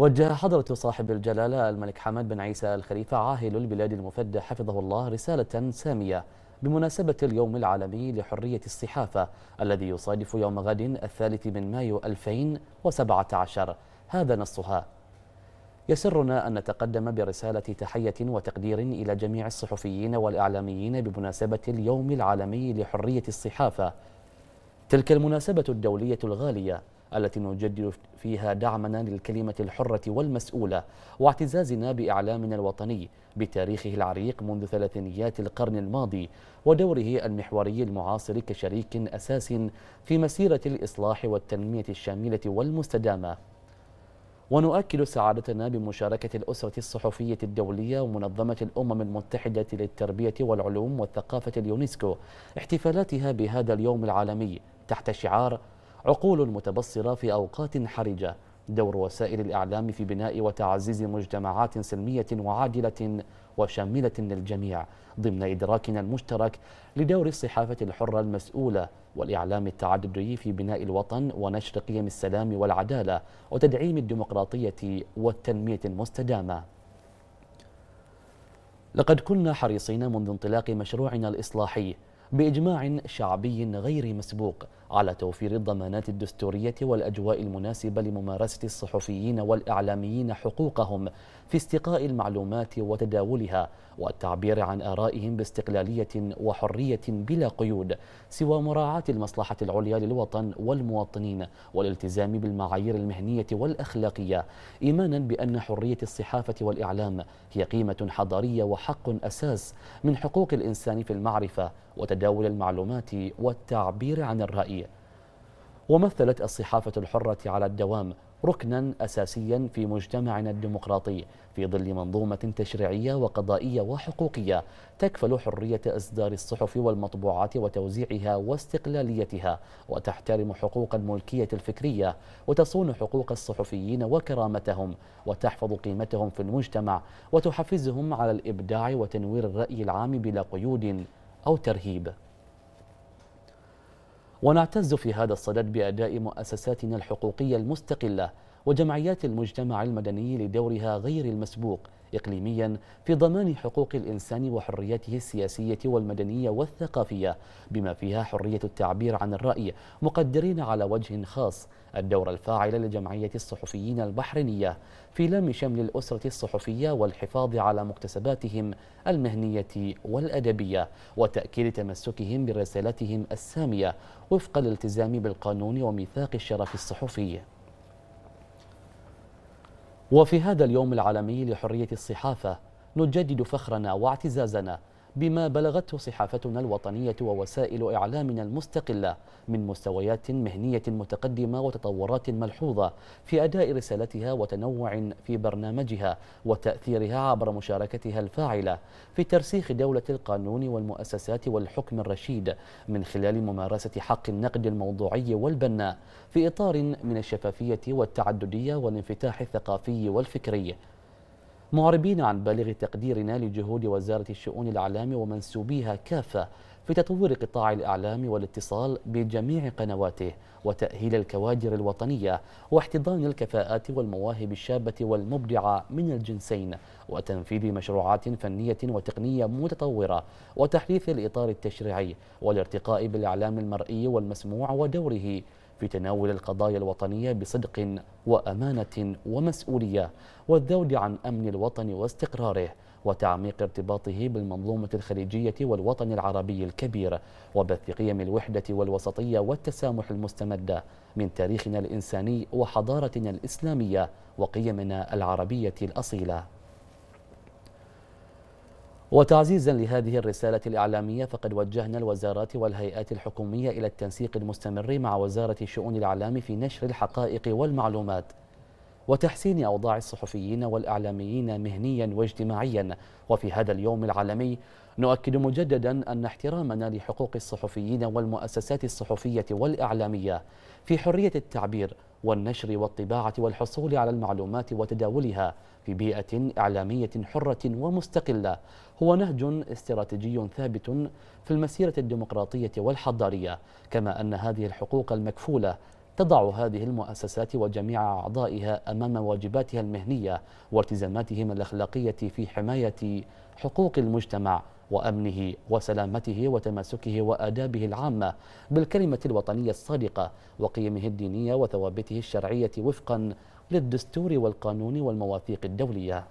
وجه حضرة صاحب الجلالة الملك حمد بن عيسى الخليفة عاهل البلاد المفدى حفظه الله رسالة سامية بمناسبة اليوم العالمي لحرية الصحافة الذي يصادف يوم غد الثالث من مايو 2017 هذا نصها يسرنا أن نتقدم برسالة تحية وتقدير إلى جميع الصحفيين والإعلاميين بمناسبة اليوم العالمي لحرية الصحافة تلك المناسبة الدولية الغالية التي نجدد فيها دعمنا للكلمة الحرة والمسؤولة واعتزازنا بإعلامنا الوطني بتاريخه العريق منذ ثلاثينيات القرن الماضي ودوره المحوري المعاصر كشريك أساس في مسيرة الإصلاح والتنمية الشاملة والمستدامة ونؤكد سعادتنا بمشاركة الأسرة الصحفية الدولية ومنظمة الأمم المتحدة للتربية والعلوم والثقافة اليونسكو احتفالاتها بهذا اليوم العالمي تحت شعار عقول متبصرة في أوقات حرجة دور وسائل الإعلام في بناء وتعزيز مجتمعات سلمية وعادلة وشاملة للجميع ضمن إدراكنا المشترك لدور الصحافة الحرة المسؤولة والإعلام التعددي في بناء الوطن ونشر قيم السلام والعدالة وتدعيم الديمقراطية والتنمية المستدامة لقد كنا حريصين منذ انطلاق مشروعنا الإصلاحي بإجماع شعبي غير مسبوق على توفير الضمانات الدستورية والأجواء المناسبة لممارسة الصحفيين والإعلاميين حقوقهم في استقاء المعلومات وتداولها والتعبير عن آرائهم باستقلالية وحرية بلا قيود سوى مراعاة المصلحة العليا للوطن والمواطنين والالتزام بالمعايير المهنية والأخلاقية إيمانا بأن حرية الصحافة والإعلام هي قيمة حضارية وحق أساس من حقوق الإنسان في المعرفة وتداول المعلومات والتعبير عن الرأي ومثلت الصحافة الحرة على الدوام ركنا أساسيا في مجتمعنا الديمقراطي في ظل منظومة تشريعية وقضائية وحقوقية تكفل حرية إصدار الصحف والمطبوعات وتوزيعها واستقلاليتها وتحترم حقوق الملكية الفكرية وتصون حقوق الصحفيين وكرامتهم وتحفظ قيمتهم في المجتمع وتحفزهم على الإبداع وتنوير الرأي العام بلا قيود أو ترهيب ونعتز في هذا الصدد بأداء مؤسساتنا الحقوقية المستقلة وجمعيات المجتمع المدني لدورها غير المسبوق إقليميا في ضمان حقوق الإنسان وحريته السياسية والمدنية والثقافية بما فيها حرية التعبير عن الرأي مقدرين على وجه خاص الدور الفاعل لجمعية الصحفيين البحرينية في لم شمل الأسرة الصحفية والحفاظ على مكتسباتهم المهنية والأدبية وتأكيد تمسكهم برسالتهم السامية وفق الالتزام بالقانون وميثاق الشرف الصحفي وفي هذا اليوم العالمي لحرية الصحافة نجدد فخرنا واعتزازنا بما بلغته صحافتنا الوطنية ووسائل إعلامنا المستقلة من مستويات مهنية متقدمة وتطورات ملحوظة في أداء رسالتها وتنوع في برنامجها وتأثيرها عبر مشاركتها الفاعلة في ترسيخ دولة القانون والمؤسسات والحكم الرشيد من خلال ممارسة حق النقد الموضوعي والبناء في إطار من الشفافية والتعددية والانفتاح الثقافي والفكري معربين عن بالغ تقديرنا لجهود وزارة الشؤون الإعلام ومنسوبيها كافة في تطوير قطاع الإعلام والاتصال بجميع قنواته وتأهيل الكوادر الوطنية واحتضان الكفاءات والمواهب الشابة والمبدعة من الجنسين وتنفيذ مشروعات فنية وتقنية متطورة وتحديث الإطار التشريعي والارتقاء بالإعلام المرئي والمسموع ودوره في تناول القضايا الوطنية بصدق وأمانة ومسؤولية والذود عن أمن الوطن واستقراره وتعميق ارتباطه بالمنظومة الخليجية والوطن العربي الكبير وبث قيم الوحدة والوسطية والتسامح المستمدة من تاريخنا الإنساني وحضارتنا الإسلامية وقيمنا العربية الأصيلة وتعزيزا لهذه الرسالة الإعلامية فقد وجهنا الوزارات والهيئات الحكومية إلى التنسيق المستمر مع وزارة شؤون الإعلام في نشر الحقائق والمعلومات وتحسين أوضاع الصحفيين والإعلاميين مهنيا واجتماعيا وفي هذا اليوم العالمي نؤكد مجددا أن احترامنا لحقوق الصحفيين والمؤسسات الصحفية والإعلامية في حرية التعبير والنشر والطباعة والحصول على المعلومات وتداولها في بيئة إعلامية حرة ومستقلة هو نهج استراتيجي ثابت في المسيرة الديمقراطية والحضارية كما أن هذه الحقوق المكفولة تضع هذه المؤسسات وجميع أعضائها أمام واجباتها المهنية والتزاماتهم الأخلاقية في حماية حقوق المجتمع وأمنه وسلامته وتماسكه وآدابه العامة بالكلمة الوطنية الصادقة وقيمه الدينية وثوابته الشرعية وفقا للدستور والقانون والمواثيق الدولية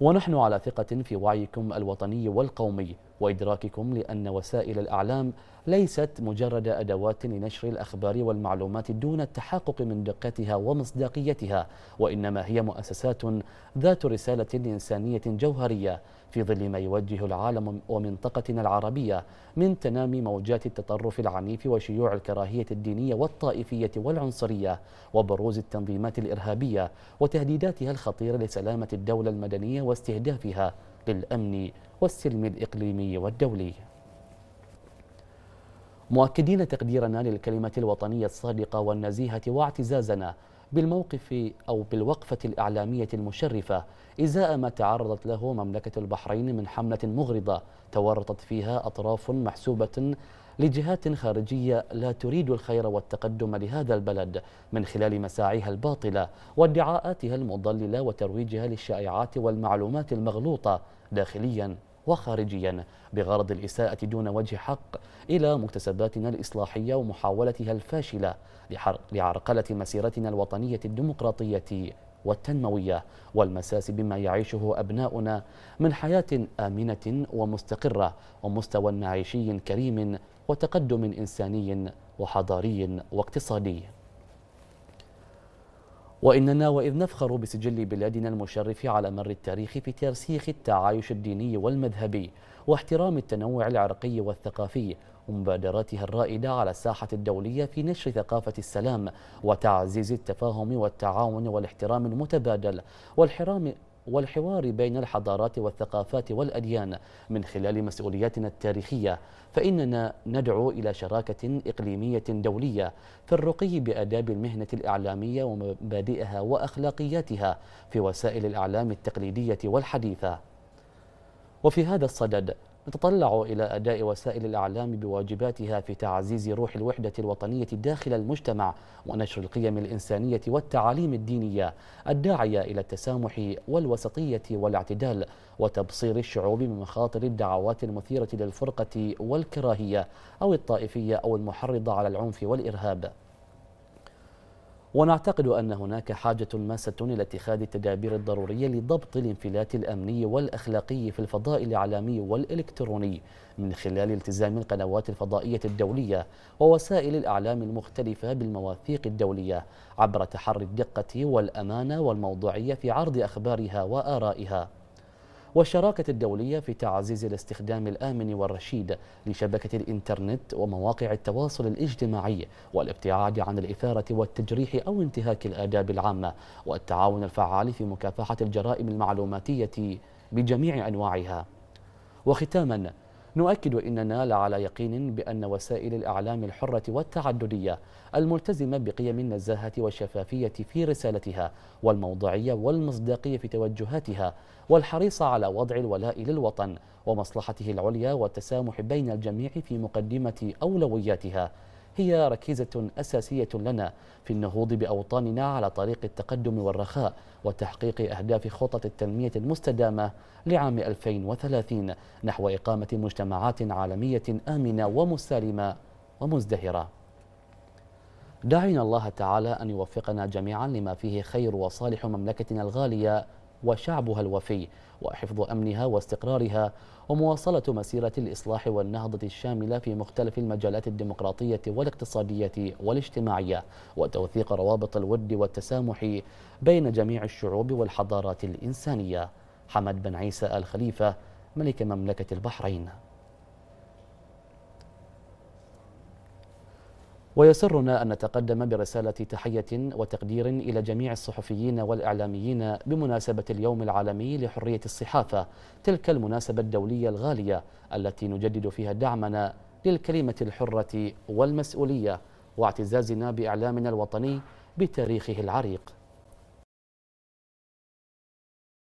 ونحن على ثقة في وعيكم الوطني والقومي وإدراككم لأن وسائل الأعلام ليست مجرد أدوات لنشر الأخبار والمعلومات دون التحقق من دقتها ومصداقيتها وإنما هي مؤسسات ذات رسالة إنسانية جوهرية في ظل ما يوجه العالم ومنطقتنا العربية من تنامي موجات التطرف العنيف وشيوع الكراهية الدينية والطائفية والعنصرية وبروز التنظيمات الإرهابية وتهديداتها الخطيرة لسلامة الدولة المدنية واستهدافها الأمن والسلم الإقليمي والدولي مؤكدين تقديرنا للكلمة الوطنية الصادقة والنزيهة واعتزازنا بالموقف أو بالوقفة الإعلامية المشرفة إزاء ما تعرضت له مملكة البحرين من حملة مغرضة تورطت فيها أطراف محسوبة لجهات خارجية لا تريد الخير والتقدم لهذا البلد من خلال مساعيها الباطلة وادعاءاتها المضللة وترويجها للشائعات والمعلومات المغلوطة داخليا وخارجيا بغرض الإساءة دون وجه حق إلى مكتسباتنا الإصلاحية ومحاولتها الفاشلة لعرقلة مسيرتنا الوطنية الديمقراطية والتنموية والمساس بما يعيشه أبناؤنا من حياة آمنة ومستقرة ومستوى معيشي كريم وتقدم إنساني وحضاري واقتصادي وإننا وإذ نفخر بسجل بلادنا المشرف على مر التاريخ في ترسيخ التعايش الديني والمذهبي واحترام التنوع العرقي والثقافي ومبادراتها الرائدة على الساحة الدولية في نشر ثقافة السلام وتعزيز التفاهم والتعاون والاحترام المتبادل والحرام والحوار بين الحضارات والثقافات والأديان من خلال مسؤولياتنا التاريخية فإننا ندعو إلى شراكة إقليمية دولية في الرقي بآداب المهنة الإعلامية ومبادئها وأخلاقياتها في وسائل الإعلام التقليدية والحديثة وفي هذا الصدد نتطلع إلى أداء وسائل الإعلام بواجباتها في تعزيز روح الوحدة الوطنية داخل المجتمع ونشر القيم الإنسانية والتعاليم الدينية الداعية إلى التسامح والوسطية والاعتدال وتبصير الشعوب من مخاطر الدعوات المثيرة للفرقة والكراهية أو الطائفية أو المحرضة على العنف والإرهاب ونعتقد أن هناك حاجة ماسة إلى اتخاذ التدابير الضرورية لضبط الانفلات الأمني والأخلاقي في الفضاء الإعلامي والإلكتروني من خلال التزام القنوات الفضائية الدولية ووسائل الإعلام المختلفة بالمواثيق الدولية عبر تحري الدقة والأمانة والموضوعية في عرض أخبارها وآرائها والشراكة الدولية في تعزيز الاستخدام الآمن والرشيد لشبكة الإنترنت ومواقع التواصل الاجتماعي والابتعاد عن الإثارة والتجريح أو انتهاك الآداب العامة والتعاون الفعال في مكافحة الجرائم المعلوماتية بجميع أنواعها وختاما نؤكد إننا لعلى يقين بأن وسائل الإعلام الحرة والتعددية الملتزمة بقيم النزاهة والشفافية في رسالتها والموضعيه والمصداقية في توجهاتها والحريصة على وضع الولاء للوطن ومصلحته العليا والتسامح بين الجميع في مقدمة أولوياتها هي ركيزة أساسية لنا في النهوض بأوطاننا على طريق التقدم والرخاء وتحقيق أهداف خطط التنمية المستدامة لعام 2030 نحو إقامة مجتمعات عالمية آمنة ومسالمة ومزدهرة دعينا الله تعالى أن يوفقنا جميعا لما فيه خير وصالح مملكتنا الغالية وشعبها الوفي وحفظ أمنها واستقرارها ومواصلة مسيرة الإصلاح والنهضة الشاملة في مختلف المجالات الديمقراطية والاقتصادية والاجتماعية وتوثيق روابط الود والتسامح بين جميع الشعوب والحضارات الإنسانية حمد بن عيسى آل خليفة ملك مملكة البحرين ويسرنا أن نتقدم برسالة تحية وتقدير إلى جميع الصحفيين والإعلاميين بمناسبة اليوم العالمي لحرية الصحافة تلك المناسبة الدولية الغالية التي نجدد فيها دعمنا للكلمة الحرة والمسؤولية واعتزازنا بإعلامنا الوطني بتاريخه العريق